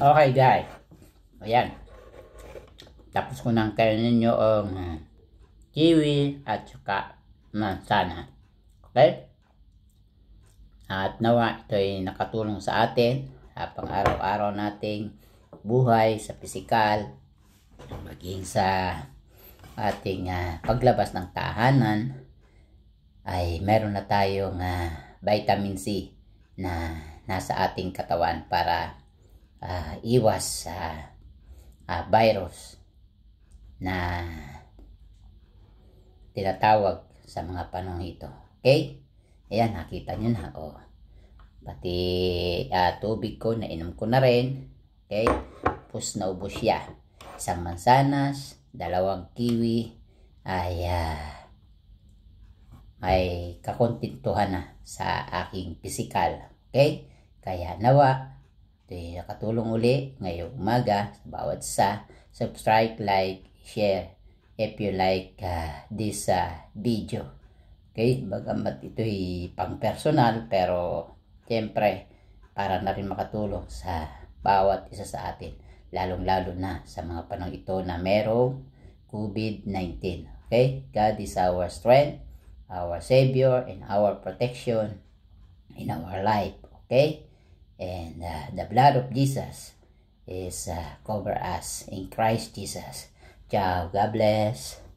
Okay guys. Ayan. Tapos ko nang kainin yung oh, ang kiwi at saka mansana. Okay? At nawa ito ay nakatulong sa atin habang pang-araw-araw nating buhay sa pisikal maging sa ating uh, paglabas ng tahanan ay meron na tayong uh, vitamin C na nasa ating katawan para uh, iwas sa uh, virus na tinatawag sa mga panong ito. Okay? Ayan, nakita nyo na. O, pati uh, tubig ko, nainom ko na rin. Okay? Tapos naubos siya. Isang mansanas, dalawang kiwi, ay uh, ay kakontentuhan na sa aking physical. Okay? Kaya nawa Di nakatulong uli ngayong umaga bawat sa subscribe, like, share if you like uh, this uh, video. Okay, bagamat ito'y pang personal pero siyempre para na rin makatulong sa bawat isa sa atin lalong lalo na sa mga panang ito na merong COVID-19. Okay, God is our strength, our Savior, and our protection in our life. Okay? And uh, the blood of Jesus is uh, cover us in Christ Jesus. Ciao. God bless.